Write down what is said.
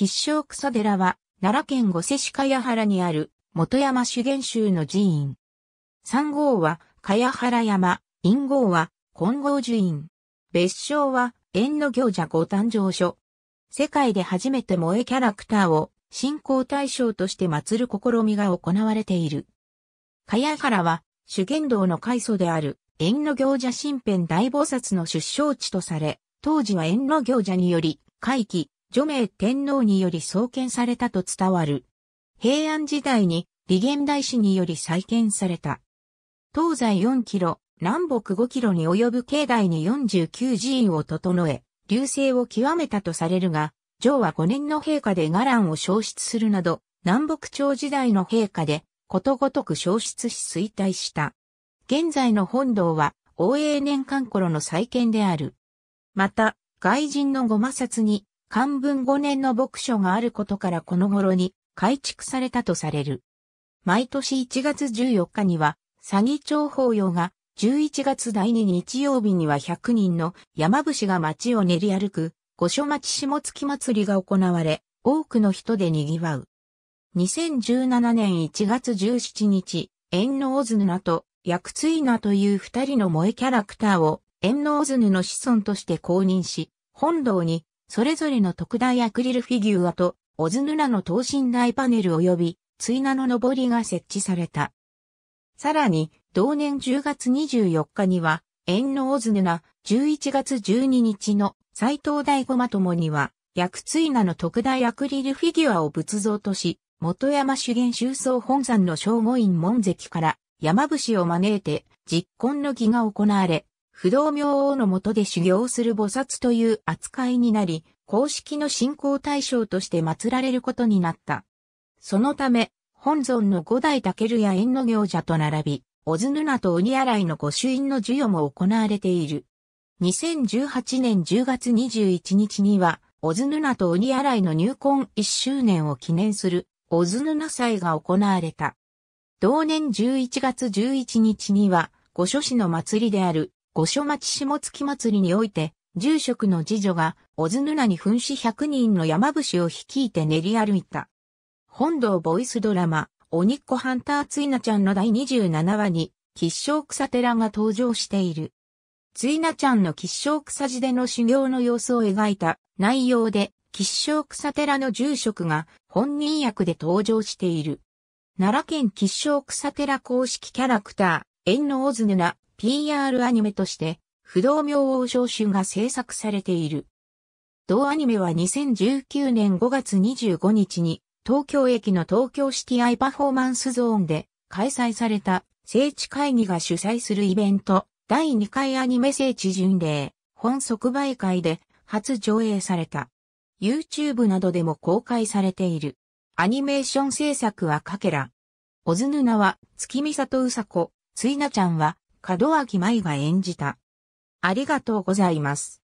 吉祥草寺は、奈良県御瀬市茅原にある、元山修験宗の寺院。三号は、茅原山、陰号は、金剛寺院。別称は、縁の行者ご誕生所。世界で初めて萌えキャラクターを、信仰対象として祀る試みが行われている。茅原は、修験道の開祖である、縁の行者神辺大菩薩の出生地とされ、当時は縁の行者により、回帰、女名天皇により創建されたと伝わる。平安時代に李元大師により再建された。東西4キロ、南北5キロに及ぶ境内に49寺院を整え、流星を極めたとされるが、上は5年の陛下で伽藍を消失するなど、南北朝時代の陛下で、ことごとく消失し衰退した。現在の本堂は、応永年間頃の再建である。また、外人のご摩擦に、漢文5年の牧書があることからこの頃に改築されたとされる。毎年1月14日には、詐欺町法要が、11月第2日曜日には100人の山伏が町を練り歩く、五所町下月祭りが行われ、多くの人で賑わう。2017年1月17日、縁のオズヌナと、薬椎なという二人の萌えキャラクターを、縁のオズヌの子孫として公認し、本堂にそれぞれの特大アクリルフィギュアと、オズヌナの等身大パネル及び、追名の上りが設置された。さらに、同年10月24日には、縁のオズヌナ、11月12日の斎藤大駒まともには、薬追名の特大アクリルフィギュアを仏像とし、元山修験修僧本山の正午院門跡から山伏を招いて実婚の儀が行われ、不動明王の下で修行する菩薩という扱いになり、公式の信仰対象として祀られることになった。そのため、本尊の五代武尊や縁の行者と並び、小津ヌナと鬼洗いの御朱印の授与も行われている。2018年10月21日には、小津ヌナと鬼洗いの入婚1周年を記念する、小津ヌナ祭が行われた。同年11月11日には、御所市の祭りである、五所町下月祭りにおいて、住職の次女が、小津ぬなに噴死100人の山伏を率いて練り歩いた。本堂ボイスドラマ、鬼っ子ハンターついなちゃんの第27話に、吉祥草寺が登場している。ついなちゃんの吉祥草寺での修行の様子を描いた内容で、吉祥草寺の住職が本人役で登場している。奈良県吉祥草寺公式キャラクター、縁のオズヌナ、PR アニメとして、不動明王召集が制作されている。同アニメは2019年5月25日に、東京駅の東京シティアイパフォーマンスゾーンで開催された聖地会議が主催するイベント、第2回アニメ聖地巡礼、本即売会で初上映された。YouTube などでも公開されている。アニメーション制作はかけら。オズヌナは月見里うさこ、ついなちゃんは門脇舞が演じた。ありがとうございます。